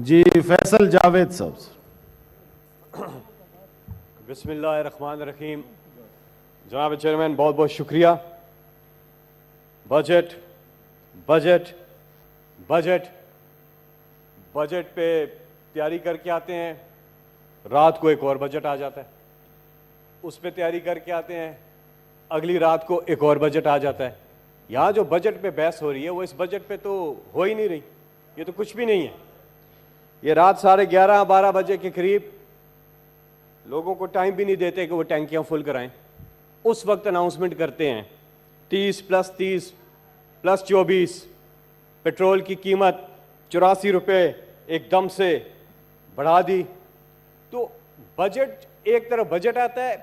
जी फैसल जावेद साहब रहीम जनाब चेयरमैन बहुत बहुत शुक्रिया बजट बजट बजट बजट पे तैयारी करके आते हैं रात को एक और बजट आ जाता है उस पर तैयारी करके आते हैं अगली रात को एक और बजट आ जाता है यहाँ जो बजट पे बहस हो रही है वो इस बजट पे तो हो ही नहीं रही ये तो कुछ भी नहीं है ये रात साढ़े ग्यारह बारह बजे के करीब लोगों को टाइम भी नहीं देते कि वो टैंकियां फुल कराएं उस वक्त अनाउंसमेंट करते हैं तीस प्लस तीस प्लस चौबीस पेट्रोल की कीमत चौरासी रुपये एकदम से बढ़ा दी तो बजट एक तरफ बजट आता है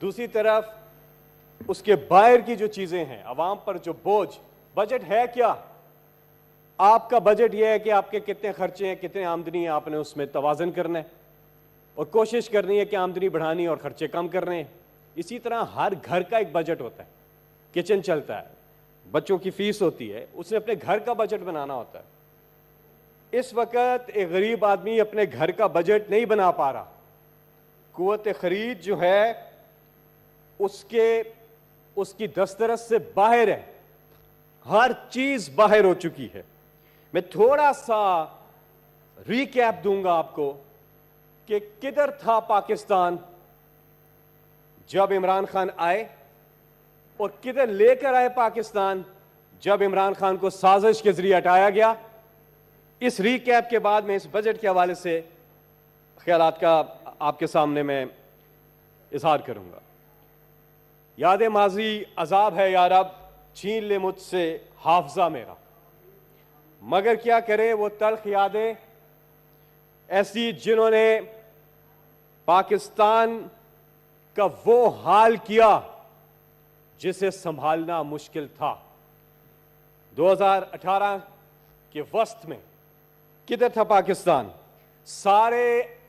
दूसरी तरफ उसके बाहर की जो चीज़ें हैं आवाम पर जो बोझ बजट है क्या आपका बजट यह है कि आपके कितने खर्चे हैं कितने आमदनी है आपने उसमें तोज़न करना है और कोशिश करनी है कि आमदनी बढ़ानी और ख़र्चे कम करने हैं इसी तरह हर घर का एक बजट होता है किचन चलता है बच्चों की फीस होती है उसने अपने घर का बजट बनाना होता है इस वक्त एक गरीब आदमी अपने घर का बजट नहीं बना पा रहा कुत खरीद जो है उसके उसकी दस्तरस से बाहर है हर चीज़ बाहर हो चुकी है मैं थोड़ा सा रिकैप दूंगा आपको कि किधर था पाकिस्तान जब इमरान खान आए और किधर लेकर आए पाकिस्तान जब इमरान खान को साजिश के जरिए हटाया गया इस रिकैप के बाद में इस बजट के हवाले से ख्याल का आपके सामने मैं इजहार करूंगा याद माजी अजाब है यार अब छीन ले मुझसे हाफजा मेरा मगर क्या करें वो तलख यादें ऐसी जिन्होंने पाकिस्तान का वो हाल किया जिसे संभालना मुश्किल था 2018 के वस्त में किधर था पाकिस्तान सारे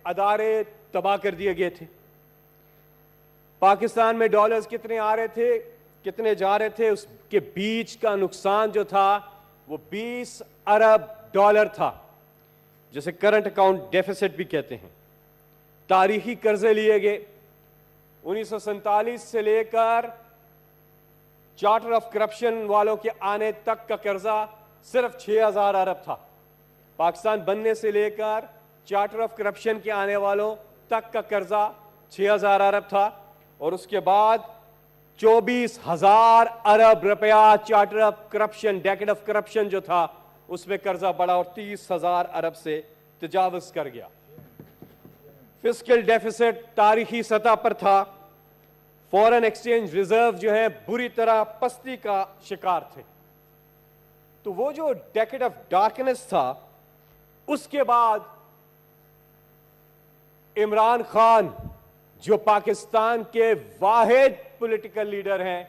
अदारे तबाह कर दिए गए थे पाकिस्तान में डॉलर्स कितने आ रहे थे कितने जा रहे थे उसके बीच का नुकसान जो था वो 20 अरब डॉलर था जिसे करंट अकाउंट डेफिसिट भी कहते हैं तारीखी कर्जे लिए गए उन्नीस से लेकर चार्टर ऑफ करप्शन वालों के आने तक का कर्जा सिर्फ 6000 अरब था पाकिस्तान बनने से लेकर चार्टर ऑफ करप्शन के आने वालों तक का कर्जा 6000 अरब था और उसके बाद चौबीस हजार अरब रुपया charter of corruption decade of corruption जो था उसमें कर्जा बढ़ा और तीस हजार अरब से तजावज कर गया फिजिकल डेफिसिट तारीखी सतह पर था फॉरेन एक्सचेंज रिजर्व जो है बुरी तरह पस्ती का शिकार थे तो वो जो डेकेट ऑफ डार्कनेस था उसके बाद इमरान खान जो पाकिस्तान के वाहिद पॉलिटिकल लीडर हैं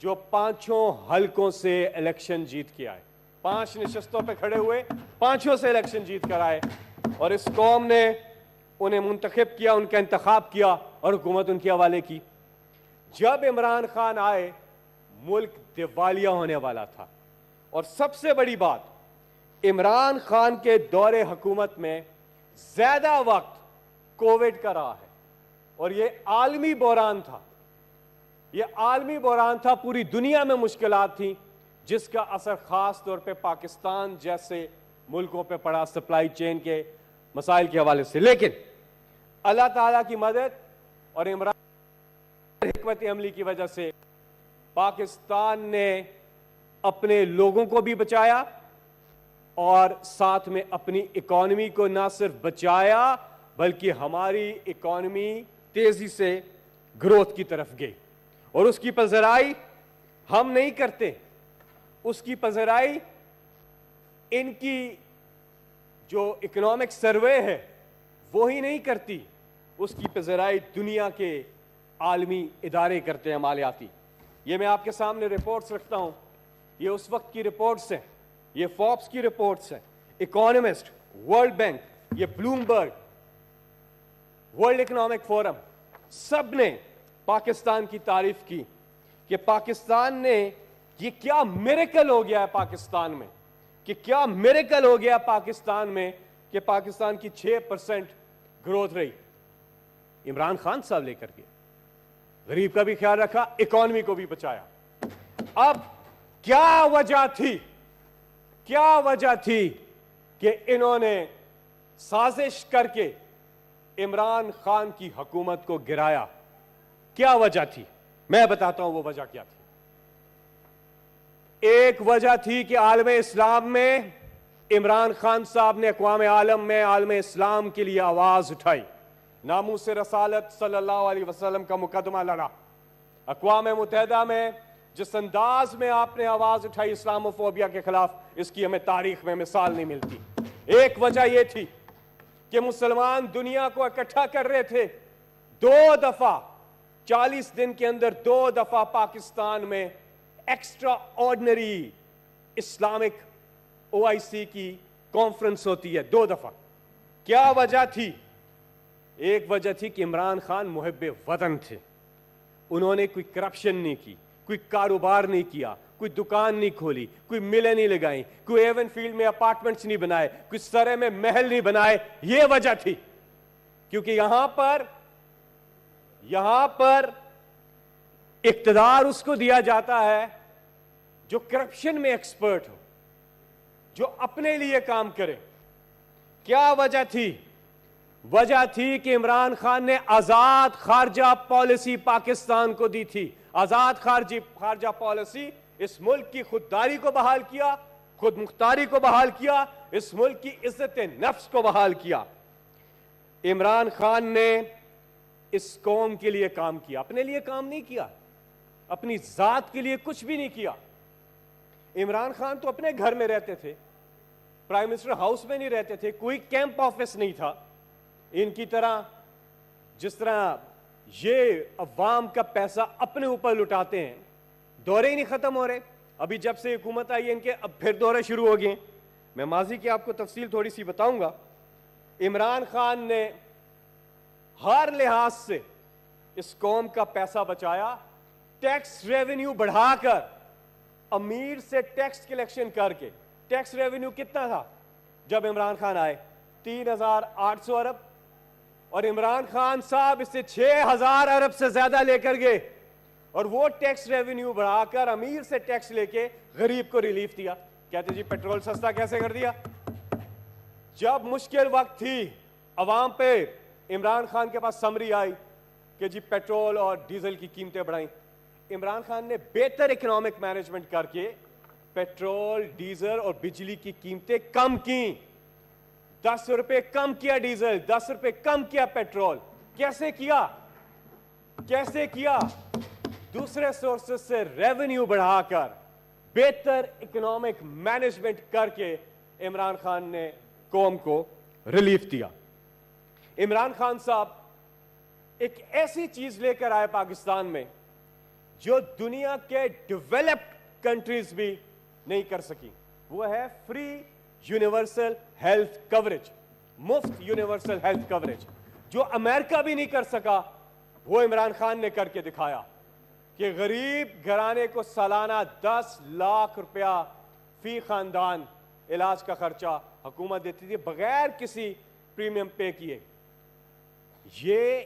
जो पांचों हलकों से इलेक्शन जीत के आए पांच निशस्तों पे खड़े हुए पांचों से इलेक्शन जीत कर आए और इस कौम ने उन्हें मुंतखब किया उनका इंतखब किया और हुकूमत उनके हवाले की जब इमरान खान आए मुल्क दिवालिया होने वाला था और सबसे बड़ी बात इमरान खान के दौरे हुकूमत में ज्यादा वक्त कोविड का रहा है और यह आलमी बोरान था यह आलमी बहरान था पूरी दुनिया में मुश्किल थी जिसका असर खास तौर पर पाकिस्तान जैसे मुल्कों पर पड़ा सप्लाई चेन के मसाइल के हवाले से लेकिन अल्लाह तला की मदद और इमरान हमत अमली की वजह से पाकिस्तान ने अपने लोगों को भी बचाया और साथ में अपनी इकॉनमी को ना सिर्फ बचाया बल्कि हमारी इकॉनमी तेजी से ग्रोथ की तरफ गई और उसकी पजराई हम नहीं करते उसकी पजराई इनकी जो इकोनॉमिक सर्वे है वो ही नहीं करती उसकी पजराई दुनिया के आलमी इदारे करते हैं मालियाती ये मैं आपके सामने रिपोर्ट्स रखता हूँ ये उस वक्त की रिपोर्ट्स हैं ये फॉब्स की रिपोर्ट्स हैं इकोनॉमिस्ट वर्ल्ड बैंक ये ब्लूमबर्ग वर्ल्ड इकोनॉमिक फोरम सब ने पाकिस्तान की तारीफ की कि पाकिस्तान ने ये क्या मेरेकल हो गया है पाकिस्तान में कि क्या मेरेकल हो गया पाकिस्तान में कि पाकिस्तान की 6 परसेंट ग्रोथ रही इमरान खान साहब लेकर के गरीब का भी ख्याल रखा इकॉनमी को भी बचाया अब क्या वजह थी क्या वजह थी कि इन्होंने साजिश करके इमरान खान की हुकूमत को गिराया क्या वजह थी मैं बताता हूं वो वजह क्या थी एक वजह थी कि आलम इस्लाम में इमरान खान साहब ने अकवाम आलम में आलम इस्लाम के लिए आवाज उठाई नामू से रसालत सल्लाम का मुकदमा लड़ा अकवाम मुतहदा में जिस अंदाज में आपने आवाज उठाई इस्लामोफोबिया के खिलाफ इसकी हमें तारीख में मिसाल नहीं मिलती एक वजह यह थी कि मुसलमान दुनिया को इकट्ठा कर रहे थे दो दफा चालीस दिन के अंदर दो दफा पाकिस्तान में एक्स्ट्रा ऑर्डनरी इस्लामिक सी की कॉन्फ्रेंस होती है दो दफा क्या वजह थी एक वजह थी कि इमरान खान मुहब वतन थे उन्होंने कोई करप्शन नहीं की कोई कारोबार नहीं किया कोई दुकान नहीं खोली कोई मिले नहीं लगाई कोई एवन फील्ड में अपार्टमेंट्स नहीं बनाए कोई सरे में महल नहीं बनाए यह वजह थी क्योंकि यहां पर यहां पर इकतदार उसको दिया जाता है जो करप्शन में एक्सपर्ट हो जो अपने लिए काम करे क्या वजह थी वजह थी कि इमरान खान ने आजाद खारजा पॉलिसी पाकिस्तान को दी थी आजाद खारजी खारजा पॉलिसी इस मुल्क की खुददारी को बहाल किया खुद मुख्तारी को बहाल किया इस मुल्क की इज्जत नफ्स को बहाल किया इमरान खान ने इस कौम के लिए काम किया अपने लिए काम नहीं किया अपनी जात के लिए कुछ भी नहीं किया इमरान खान तो अपने घर में रहते थे प्राइम मिनिस्टर हाउस में नहीं रहते थे कोई कैंप ऑफिस नहीं था इनकी तरह जिस तरह ये अवाम का पैसा अपने ऊपर लुटाते हैं दौरे ही नहीं खत्म हो रहे अभी जब से हुकूमत आई है इनके अब फिर दौरे शुरू हो गए मैं माजी की आपको तफसील थोड़ी सी बताऊंगा इमरान खान ने हर लिहाज से इस कौम का पैसा बचाया टैक्स रेवेन्यू बढ़ाकर अमीर से टैक्स कलेक्शन करके टैक्स रेवेन्यू कितना था जब इमरान खान आए तीन हजार आठ सौ अरब और इमरान खान साहब इसे छह हजार अरब से ज्यादा लेकर गए और वो टैक्स रेवेन्यू बढ़ाकर अमीर से टैक्स लेके गरीब को रिलीफ दिया कहते जी पेट्रोल सस्ता कैसे कर दिया जब मुश्किल वक्त थी अवाम पे इमरान खान के पास समरी आई कि जी पेट्रोल और डीजल की कीमतें बढ़ाई इमरान खान ने बेहतर इकोनॉमिक मैनेजमेंट करके पेट्रोल डीजल और बिजली की कीमतें कम की दस रुपए कम किया डीजल दस रुपए कम किया पेट्रोल कैसे किया कैसे किया दूसरे सोर्सेस से रेवेन्यू बढ़ाकर बेहतर इकोनॉमिक मैनेजमेंट करके इमरान खान ने कौम को रिलीफ दिया इमरान खान साहब एक ऐसी चीज लेकर आए पाकिस्तान में जो दुनिया के डेवलप्ड कंट्रीज भी नहीं कर सकी वो है फ्री यूनिवर्सल हेल्थ कवरेज मुफ्त यूनिवर्सल हेल्थ कवरेज जो अमेरिका भी नहीं कर सका वो इमरान खान ने करके दिखाया कि गरीब घराने को सालाना दस लाख रुपया फी खानदान इलाज का खर्चा हुकूमत देती थी बगैर किसी प्रीमियम पे किए ये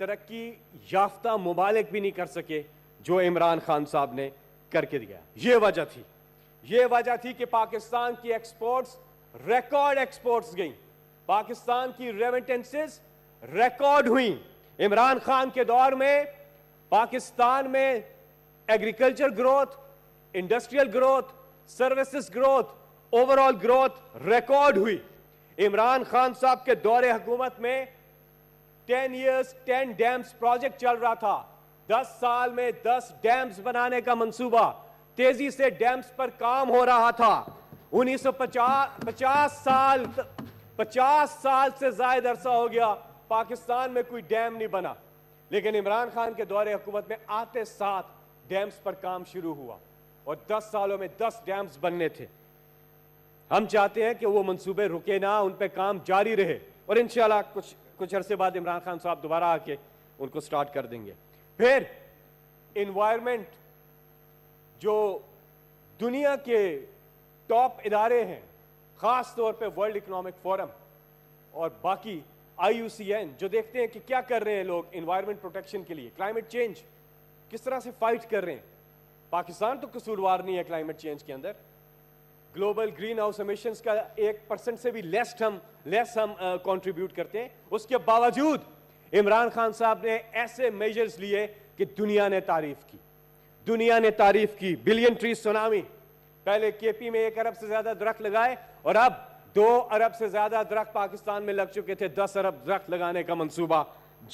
तरक्की याफ्ता मुबालिक भी नहीं कर सके जो इमरान खान साहब ने करके दिया ये वजह थी ये वजह थी कि पाकिस्तान की एक्सपोर्ट्स रिकॉर्ड एक्सपोर्ट्स गई पाकिस्तान की रेमिटेंसेस रिकॉर्ड हुई इमरान खान के दौर में पाकिस्तान में agriculture growth industrial growth services growth overall growth record हुई इमरान खान साहब के दौरे हुकूमत में ten years ten dams project चल रहा था दस साल में दस डैम्स बनाने का मंसूबा तेजी से डैम्स पर काम हो रहा था उन्नीस 1950 पचास साल पचास साल से जायद अरसा हो गया पाकिस्तान में कोई डैम नहीं बना लेकिन इमरान खान के दौरे हुकूमत में आते साथ डैम्स पर काम शुरू हुआ और दस सालों में दस डैम्स बनने थे हम चाहते हैं कि वो मंसूबे रुके ना उन पर काम जारी रहे और इंशाल्लाह कुछ कुछ अरसे बाद इमरान खान साहब दोबारा आके उनको स्टार्ट कर देंगे फिर इन्वायरमेंट जो दुनिया के टॉप इदारे हैं ख़ास तौर पे वर्ल्ड इकोनॉमिक फोरम और बाकी आईयूसीएन जो देखते हैं कि क्या कर रहे हैं लोग इन्वायरमेंट प्रोटेक्शन के लिए क्लाइमेट चेंज किस तरह से फाइट कर रहे हैं पाकिस्तान तो कसूरवार नहीं है क्लाइमेट चेंज के अंदर ग्लोबल ग्रीन हाउस एमिशंस का एक परसेंट से भी लेस हम लेस हम कंट्रीब्यूट करते हैं उसके बावजूद इमरान खान साहब ने ऐसे मेजर्स लिए कि दुनिया ने तारीफ की दुनिया ने तारीफ की बिलियन ट्री सुनामी पहले केपी में एक अरब से ज्यादा दरख्त लगाए और अब दो अरब से ज्यादा दरख्त पाकिस्तान में लग चुके थे दस अरब दरख्त लगाने का मंसूबा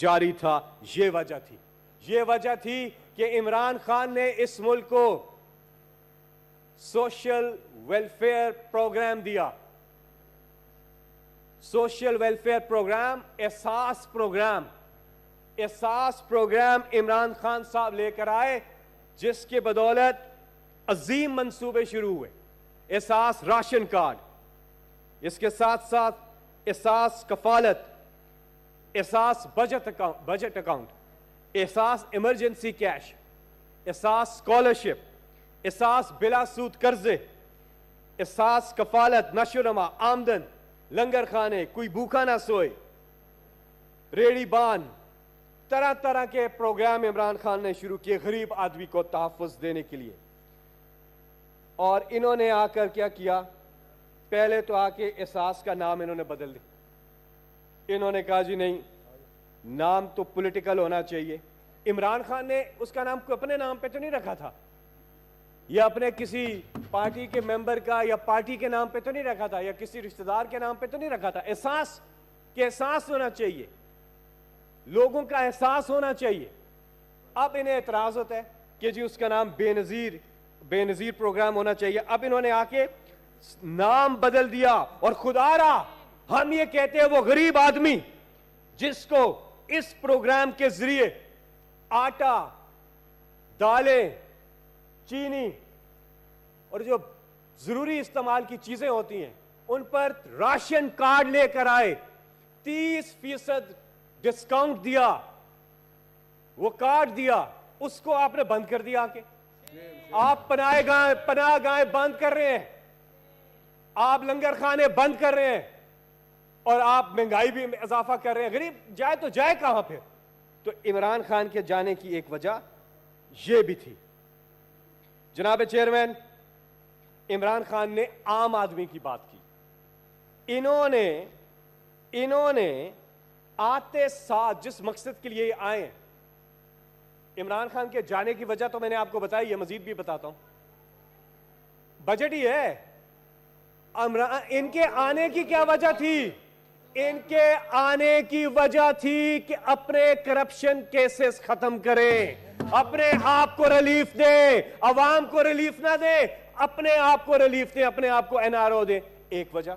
जारी था ये वजह थी ये वजह थी कि इमरान खान ने इस मुल्क को सोशल वेलफेयर प्रोग्राम दिया social welfare program Ehsaas program Ehsaas program Imran Khan साहब लेकर आए जिसके बदौलत अजीम मंसूबे शुरू हुए एहसास राशन कार्ड इसके साथ साथ Ehsaas Kafalat Ehsaas budget account budget account Ehsaas emergency cash Ehsaas scholarship Ehsaas बिला सूद कर्जे एहसास कफालत नशोनमा आमदन लंगर खाने कोई भूखा ना सोए रेड़ी बान तरह तरह के प्रोग्राम इमरान खान ने शुरू किए गरीब आदमी को तहफ़ देने के लिए और इन्होंने आकर क्या किया पहले तो आके एहसास का नाम इन्होंने बदल दिया इन्होंने कहा जी नहीं नाम तो पॉलिटिकल होना चाहिए इमरान खान ने उसका नाम को अपने नाम पे तो नहीं रखा था या अपने किसी पार्टी के मेंबर का या पार्टी के नाम पे तो नहीं रखा था या किसी रिश्तेदार के नाम पे तो नहीं रखा था एहसास के एहसास होना चाहिए लोगों का एहसास होना चाहिए अब इन्हें एतराज होता है कि जी उसका नाम बेनजीर बेनजीर प्रोग्राम होना चाहिए अब इन्होंने आके नाम बदल दिया और खुदारा हम ये कहते हैं वो गरीब आदमी जिसको इस प्रोग्राम के जरिए आटा दालें चीनी और जो जरूरी इस्तेमाल की चीजें होती हैं उन पर राशन कार्ड लेकर आए तीस फीसद डिस्काउंट दिया वो कार्ड दिया उसको आपने बंद कर दिया आके आप पनाए गाय पना गाय बंद कर रहे हैं आप लंगर खाने बंद कर रहे हैं और आप महंगाई भी इजाफा कर रहे हैं गरीब जाए तो जाए कहां फिर तो इमरान खान के जाने की एक वजह यह भी थी जनाब चेयरमैन इमरान खान ने आम आदमी की बात की इन्होंने इन्होंने आते साथ जिस मकसद के लिए आए इमरान खान के जाने की वजह तो मैंने आपको बताई है मजीद भी बताता हूं बजट ही है इनके आने की क्या वजह थी इनके आने की वजह थी कि अपने करप्शन केसेस खत्म करें अपने आप को रिलीफ दे अवाम को रिलीफ ना दे अपने आप को रिलीफ दे अपने आप को एनआरओ दे एक वजह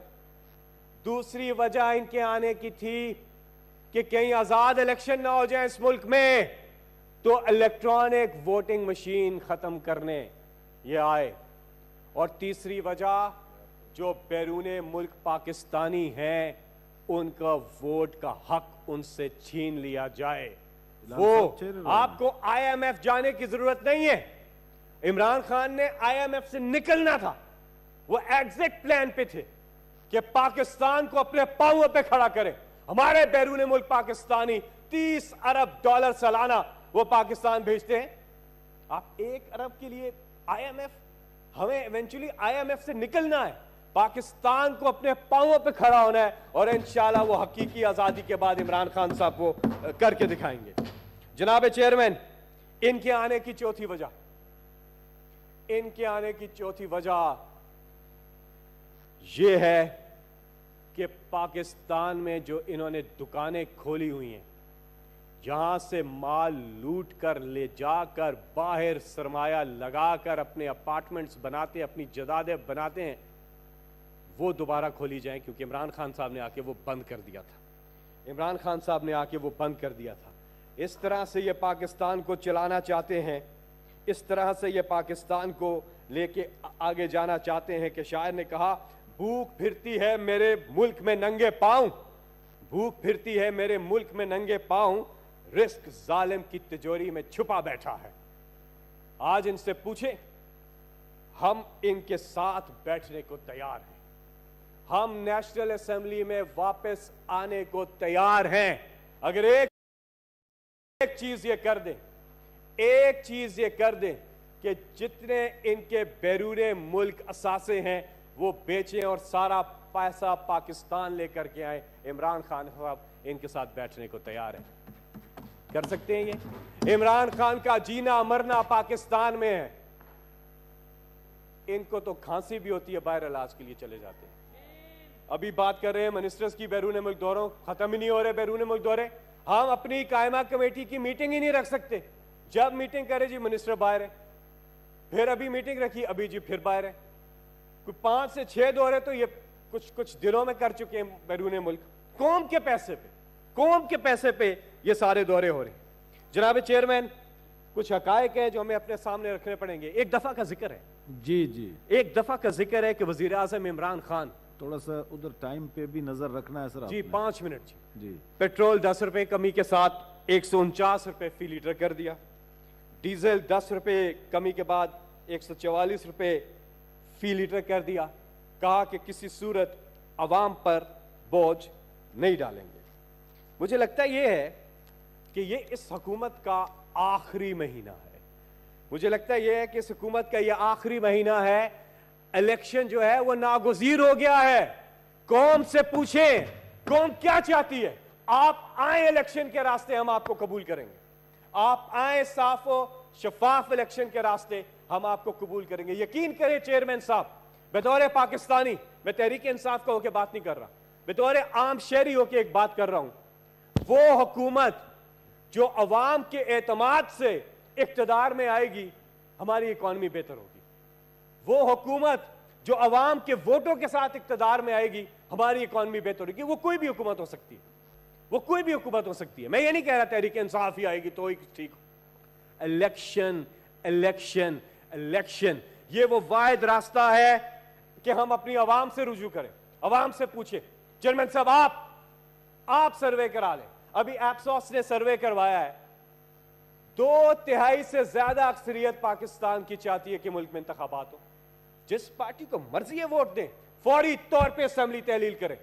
दूसरी वजह इनके आने की थी कि कहीं आजाद इलेक्शन ना हो जाए इस मुल्क में तो इलेक्ट्रॉनिक वोटिंग मशीन खत्म करने ये आए और तीसरी वजह जो बैरून मुल्क पाकिस्तानी हैं उनका वोट का हक उनसे छीन लिया जाए वो आपको आईएमएफ जाने की जरूरत नहीं है इमरान खान ने आईएमएफ से निकलना था वो एग्जेक्ट प्लान पे थे कि पाकिस्तान को अपने पाओ पे खड़ा करें हमारे बैरून मुल्क पाकिस्तानी तीस अरब डॉलर सालाना वो पाकिस्तान भेजते हैं आप एक अरब के लिए आईएमएफ हमें इवेंचुअली आईएमएफ से निकलना है पाकिस्तान को अपने पाओ पे खड़ा होना है और इंशाल्लाह वो हकीकी आज़ादी के बाद इमरान खान साहब को करके दिखाएंगे जनाब चेयरमैन इनके आने की चौथी वजह इनके आने की चौथी वजह यह है कि पाकिस्तान में जो इन्होंने दुकानें खोली हुई हैं जहां से माल लूट कर ले जाकर बाहर सरमाया लगाकर अपने अपार्टमेंट्स बनाते हैं अपनी जदादें बनाते हैं वो दोबारा खोली जाएं क्योंकि इमरान खान साहब ने आके वो बंद कर दिया था इमरान खान साहब ने आके वो बंद कर दिया था इस तरह से ये पाकिस्तान को चलाना चाहते हैं इस तरह से ये पाकिस्तान को लेके आगे जाना चाहते हैं कि शायर ने कहा भूख फिरती है मेरे मुल्क में नंगे पाँव भूख फिरती है मेरे मुल्क में नंगे पाँव रिस्क जालिम की तिजोरी में छुपा बैठा है आज इनसे पूछें हम इनके साथ बैठने को तैयार हैं हम नेशनल असेंबली में वापस आने को तैयार हैं अगर एक एक चीज ये कर दें एक चीज ये कर दें कि जितने इनके बैरून मुल्क असासे हैं वो बेचें और सारा पैसा पाकिस्तान लेकर के आए इमरान खान साहब इनके साथ बैठने को तैयार है कर सकते हैं ये इमरान खान का जीना मरना पाकिस्तान में है इनको तो खांसी भी होती है बाहर इलाज के लिए चले जाते हैं अभी बात कर रहे हैं मिनिस्टर्स की बैरून मुल्क दौरों खत्म ही नहीं हो रहे बैरून मुल्क दौरे हम अपनी कायमा कमेटी की मीटिंग ही नहीं रख सकते जब मीटिंग करे जी मिनिस्टर बाहर है फिर अभी मीटिंग रखी अभी जी फिर बाहर है कोई पांच से छह दौरे तो ये कुछ कुछ दिनों में कर चुके हैं बैरून मुल्क कौम के पैसे पे कौम के पैसे पे ये सारे दौरे हो रहे हैं जनाब चेयरमैन कुछ हकायक है जो हमें अपने सामने रखने पड़ेंगे एक दफा का जिक्र है जी जी एक दफा का जिक्र है कि वजीर आजम इमरान खान थोड़ा सा उधर टाइम पे भी नजर रखना है सर जी पांच मिनट जी पेट्रोल दस रुपए कमी के साथ एक सौ उनचास रुपए फी लीटर कर दिया डीजल दस रुपए कमी के बाद एक सौ चवालीस रुपए फी लीटर कर दिया कहा कि किसी सूरत आवाम पर बोझ नहीं डालेंगे मुझे लगता ये है कि ये इस हकूमत का आखिरी महीना है मुझे लगता यह है कि इस हुकूमत का यह आखिरी महीना है इलेक्शन जो है वो नागुजीर हो गया है कौम से पूछे कौम क्या चाहती है आप आए इलेक्शन के रास्ते हम आपको कबूल करेंगे आप आए साफ शफाफ इलेक्शन के रास्ते हम आपको कबूल करेंगे यकीन करें चेयरमैन साहब बतौर पाकिस्तानी मैं तहरीक इंसाफ का होकर बात नहीं कर रहा बतौर आम शहरी होकर एक बात कर रहा हूं वो हुकूमत जो अवाम के एतमाद से इकतदार में आएगी हमारी इकॉनमी बेहतर होगी वो हुकूमत जो अवाम के वोटों के साथ इकतदार में आएगी हमारी इकॉनमी बेहतर होगी वो कोई भी हुकूमत हो सकती है वो कोई भी हुकूमत हो सकती है मैं ये नहीं कह रहा तहरीक इंसाफ ही आएगी तो ही ठीक इलेक्शन इलेक्शन इलेक्शन ये वो वायद रास्ता है कि हम अपनी आवाम से रुजू करें आवाम से पूछें चेयरमैन साहब आप आप सर्वे करा लें अभी एप्सॉस ने सर्वे करवाया है दो तिहाई से ज्यादा अक्सरियत पाकिस्तान की चाहती है कि मुल्क में इंतबात हो जिस पार्टी को मर्जी है वोट दें फौरी तौर पे असम्बली तहलील करें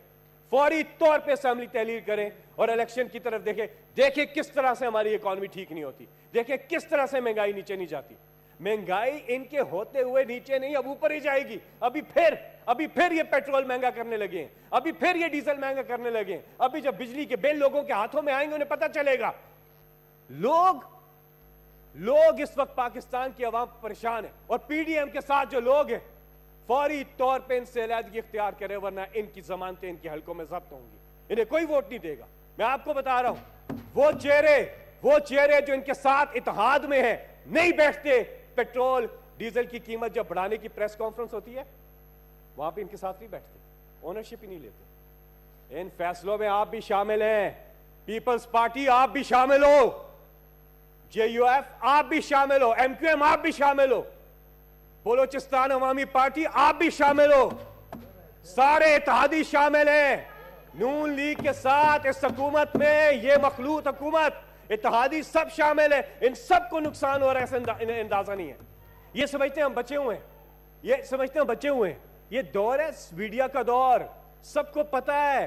फौरी तौर पे असम्बली तहलील करें और इलेक्शन की तरफ देखें देखें किस तरह से हमारी इकोनॉमी ठीक नहीं होती देखें किस तरह से महंगाई नीचे नहीं जाती महंगाई इनके होते हुए नीचे नहीं अब ऊपर ही जाएगी अभी फिर अभी फिर ये पेट्रोल महंगा करने लगे हैं अभी फिर ये डीजल महंगा करने लगे हैं अभी जब बिजली के बिल लोगों के हाथों में आएंगे उन्हें पता चलेगा लोग लोग इस वक्त पाकिस्तान की आवाम परेशान है और पीडीएम के साथ जो लोग हैं फौरी तौर पर इनसे अलहदगी इख्तियार करें वरना इनकी जमानतें इनके हल्कों में जब्त होंगी इन्हें कोई वोट नहीं देगा मैं आपको बता रहा हूं वो चेहरे वो चेहरे जो इनके साथ इतिहाद में है नहीं बैठते पेट्रोल डीजल की कीमत जब बढ़ाने की प्रेस कॉन्फ्रेंस होती है वहां पर इनके साथ नहीं बैठते ओनरशिप ही नहीं लेते इन फैसलों में आप भी शामिल हैं पीपल्स पार्टी आप भी शामिल हो एफ आप भी शामिल हो एमक्यूएम आप भी शामिल हो बलोचिस्तान अवामी पार्टी आप भी शामिल हो सारे इतिहादी शामिल हैं नून लीग के साथ इस हकूमत में ये मखलूत हकूमत इतिहादी सब शामिल है इन सब को नुकसान हो रहा है ऐसा अंदाजा नहीं है ये समझते हैं हम बचे हुए हैं ये समझते हैं बचे हुए हैं ये दौर है मीडिया का दौर सबको पता है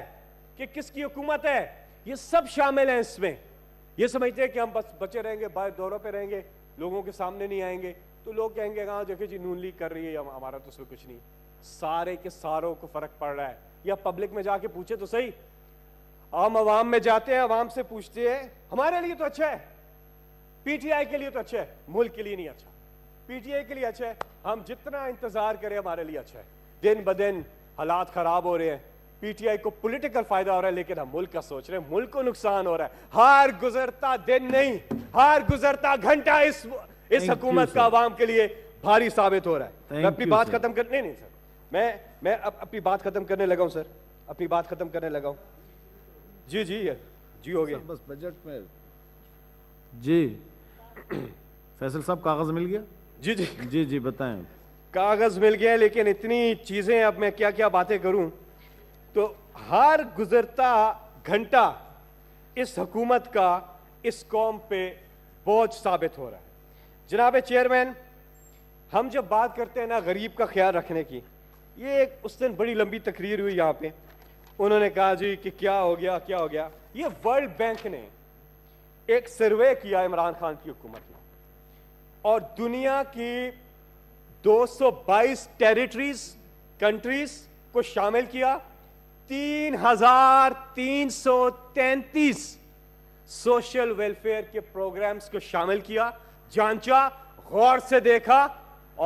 कि किसकी हुकूमत है ये सब शामिल है इसमें ये समझते हैं कि हम बस बचे रहेंगे बाहर दौरों पे रहेंगे लोगों के सामने नहीं आएंगे तो लोग कहेंगे हाँ देखिए जी नून लीग कर रही है हमारा तो उसमें कुछ नहीं सारे के सारों को फर्क पड़ रहा है या पब्लिक में जाके पूछे तो सही हम आवाम में जाते हैं आवाम से पूछते हैं हमारे लिए तो अच्छा है पीटीआई के लिए तो अच्छा है मुल्क के लिए नहीं अच्छा पीटीआई के लिए अच्छा है हम जितना इंतजार करें हमारे लिए अच्छा है दिन ब दिन हालात खराब हो रहे हैं पीटीआई को पॉलिटिकल फायदा हो रहा है लेकिन हम मुल्क का सोच रहे हैं मुल्क को नुकसान हो रहा है हर गुजरता दिन नहीं हर गुजरता घंटा इस इस हकूमत का आवाम के लिए भारी साबित हो रहा है मैं अपनी बात खत्म कर नहीं सर मैं मैं अपनी बात खत्म करने लगा हूँ सर अपनी बात खत्म करने लगा हूँ जी जी जी हो गया बस बजट में जी फैसल साहब कागज मिल गया जी जी जी जी बताएं कागज मिल गया लेकिन इतनी चीजें अब मैं क्या क्या बातें करूं तो हर गुजरता घंटा इस हुकूमत का इस कौम पे बोझ साबित हो रहा है जनाब चेयरमैन हम जब बात करते हैं ना गरीब का ख्याल रखने की ये एक उस दिन बड़ी लंबी तकरीर हुई यहाँ पे उन्होंने कहा जी कि क्या हो गया क्या हो गया ये वर्ल्ड बैंक ने एक सर्वे किया इमरान खान की हुकूमत में और दुनिया की 222 टेरिटरीज कंट्रीज को शामिल किया तीन हजार तीन सौ तैतीस सोशल वेलफेयर के प्रोग्राम्स को शामिल किया जांचा गौर से देखा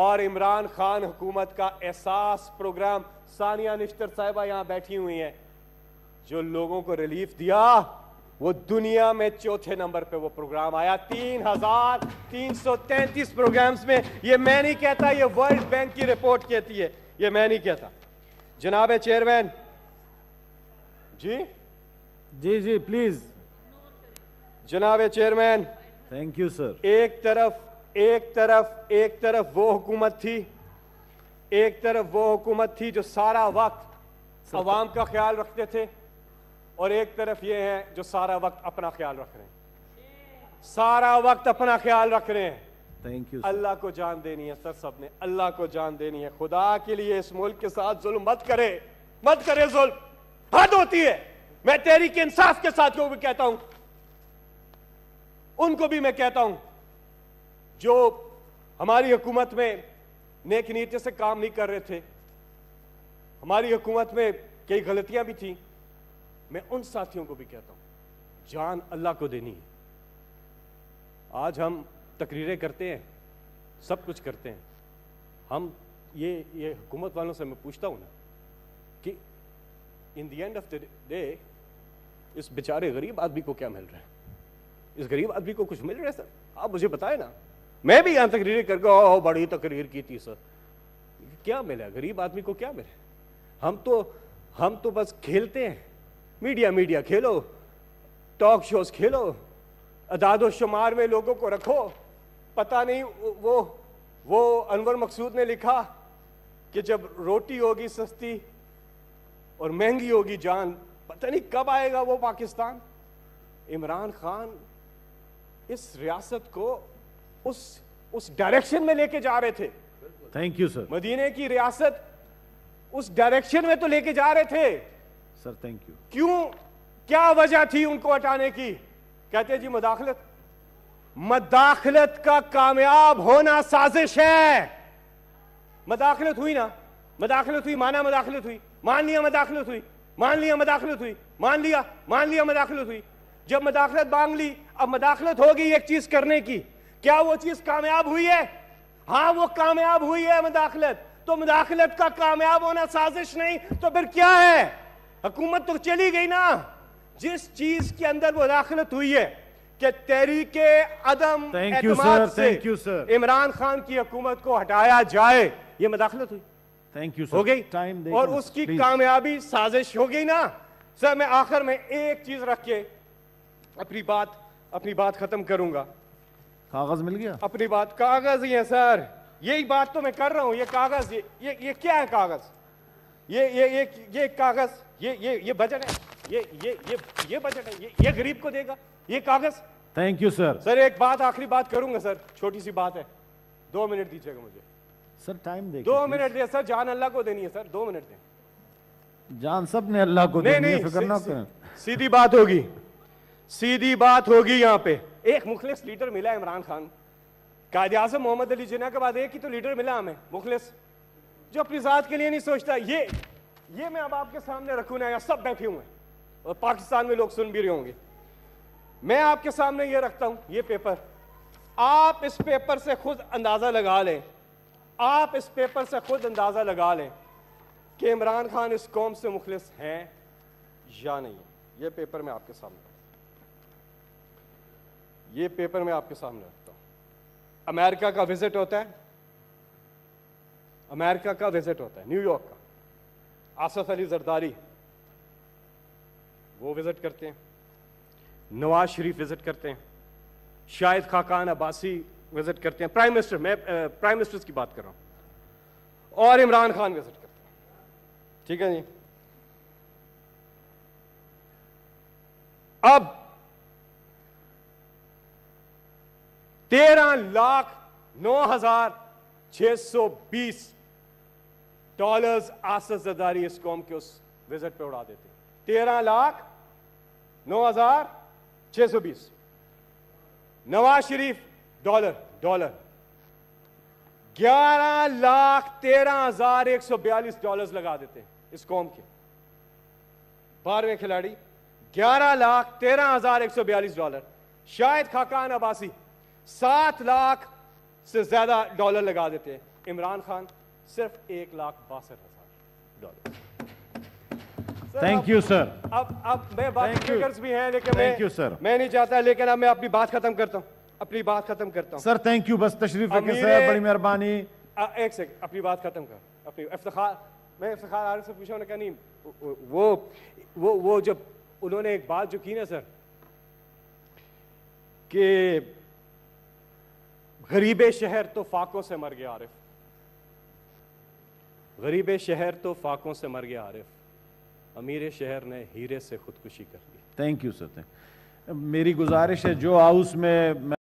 और इमरान खान हुकूमत का एहसास प्रोग्राम सानिया निश्तर साहिबा यहां बैठी हुई हैं जो लोगों को रिलीफ दिया वो दुनिया में चौथे नंबर पे वो प्रोग्राम आया तीन हजार तीन सौ तैंतीस प्रोग्राम्स में ये मैं नहीं कहता ये वर्ल्ड बैंक की रिपोर्ट कहती है ये मैं नहीं कहता जनाब चेयरमैन जी जी जी प्लीज जनाब चेयरमैन थैंक यू सर एक तरफ एक तरफ एक तरफ वो हुकूमत थी एक तरफ वो हुकूमत थी जो सारा वक्त अवाम का ख्याल रखते थे और एक तरफ ये है जो सारा वक्त अपना ख्याल रख रहे हैं सारा वक्त अपना ख्याल रख रहे हैं थैंक यू अल्लाह को जान देनी है सर सब ने अल्लाह को जान देनी है खुदा के लिए इस मुल्क के साथ जुल्म मत करे मत करे जुल्म हद होती है मैं के इंसाफ के साथ क्यों भी कहता हूं उनको भी मैं कहता हूं जो हमारी हुकूमत में नेक नीति से काम नहीं कर रहे थे हमारी हुकूमत में कई गलतियां भी थी मैं उन साथियों को भी कहता हूं जान अल्लाह को देनी है आज हम तकरीरें करते हैं सब कुछ करते हैं हम ये ये हुकूमत वालों से मैं पूछता हूं ना कि in the end of the day इस बेचारे गरीब आदमी को क्या मिल रहा है इस गरीब आदमी को कुछ मिल रहा है सर आप मुझे बताए ना मैं भी यहाँ तकरीर करके ओ बड़ी तकरीर तो की थी सर क्या मिला गरीब आदमी को क्या मिला हम तो हम तो बस खेलते हैं मीडिया मीडिया खेलो टॉक शोज खेलो अदाद शुमार में लोगों को रखो पता नहीं वो वो अनवर मकसूद ने लिखा कि जब रोटी होगी सस्ती और महंगी होगी जान पता नहीं कब आएगा वो पाकिस्तान इमरान खान इस रियासत को उस उस डायरेक्शन में लेके जा रहे थे थैंक यू सर मदीने की रियासत उस डायरेक्शन में तो लेके जा रहे थे सर थैंक यू क्यों क्या वजह थी उनको हटाने की कहते जी मदाखलत मदाखलत का कामयाब होना साजिश है मदाखलत हुई ना मदाखलत हुई माना मदाखलत हुई मान लिया मदाखलत हुई मान लिया मदाखलत हुई मान लिया मान लिया मदाखलत हुई जब मदाखलत मांग ली अब मदाखलत हो गई एक चीज करने की क्या वो चीज कामयाब हुई है हाँ वो कामयाब हुई है मदाखलत तो मुदाखलत का कामयाब होना साजिश नहीं तो फिर क्या है हुकूमत तो चली गई ना जिस चीज के अंदर मुदाखलत हुई है कि तहरीक अदम thank you sir Imran Khan की हुकूमत को हटाया जाए ये मदाखलत हुई थैंक यू हो गई टाइम और उसकी कामयाबी साजिश हो गई ना सर मैं आखिर में एक चीज रख के अपनी बात अपनी बात खत्म करूंगा कागज मिल गया अपनी बात कागज ही है सर यही बात तो मैं कर रहा हूँ ये कागज ये, ये ये क्या है कागज ये ये ये ये कागज ये ये ये बजट है ये ये ये ये बजट है ये ये गरीब को देगा ये कागज थैंक यू सर सर एक बात आखिरी बात करूंगा सर छोटी सी बात है दो मिनट दीजिएगा मुझे सर टाइम दे दो मिनट दे सर जान अल्लाह को देनी है सर दो मिनट दे जान सब ने अल्लाह को नहीं, देनी नहीं, है फिक्र ना करें सीधी बात होगी सीधी बात होगी यहाँ पे एक मुखलिस लीडर मिला इमरान खान कायद आजम मोहम्मद अली जिना के बाद एक ही तो लीडर मिला हमें मुखलिस जो अपनी ज़ात के लिए नहीं सोचता ये ये मैं अब आपके सामने रखू ना सब बैठे हुए हैं और पाकिस्तान में लोग सुन भी रहे होंगे मैं आपके सामने ये रखता हूं ये पेपर आप इस पेपर से खुद अंदाज़ा लगा लें आप इस पेपर से खुद अंदाज़ा लगा लें कि इमरान खान इस कौम से मुखलिस हैं या नहीं ये पेपर मैं आपके सामने ये पेपर मैं आपके सामने रखता हूं अमेरिका का विजिट होता है अमेरिका का विजिट होता है न्यूयॉर्क का आसफ अली जरदारी वो विजिट करते हैं नवाज शरीफ विजिट करते हैं शाहिद खाकान अब्बासी विजिट करते हैं प्राइम मिनिस्टर मैं प्राइम मिनिस्टर की बात कर रहा हूं और इमरान खान विजिट करते हैं ठीक है जी अब तेरह लाख नौ हजार छह सौ बीस डॉलर आसत जदारी इस कौम के उस विजिट पे उड़ा देते तेरह लाख नौ हजार छह सौ बीस नवाज शरीफ डॉलर डॉलर ग्यारह लाख तेरह हजार एक सौ बयालीस डॉलर लगा देते हैं इस कौम के बारहवें खिलाड़ी ग्यारह लाख तेरह हजार एक सौ बयालीस डॉलर शायद खाकान अबासी सात लाख से ज्यादा डॉलर लगा देते हैं इमरान खान सिर्फ एक लाख बासठ हजार डॉलर थैंक यू सर अब अब मैं बात भी हैं लेकिन मैं, यू सर मैं नहीं चाहता लेकिन अब मैं अपनी बात खत्म करता हूँ अपनी बात खत्म करता हूँ सर थैंक यू बस तशरीफ रखें सर बड़ी मेहरबानी एक सेकंड अपनी बात खत्म कर अपनी इफ्तार मैं इफ्तार आर से पूछा उन्होंने कहा नहीं वो वो वो जब उन्होंने एक बात जो की ना सर कि गरीब शहर तो फाकों से मर गया आरिफ गरीब शहर तो फाकों से मर गया आरिफ अमीर शहर ने हीरे से खुदकुशी कर ली थैंक यू सर मेरी गुजारिश है जो हाउस में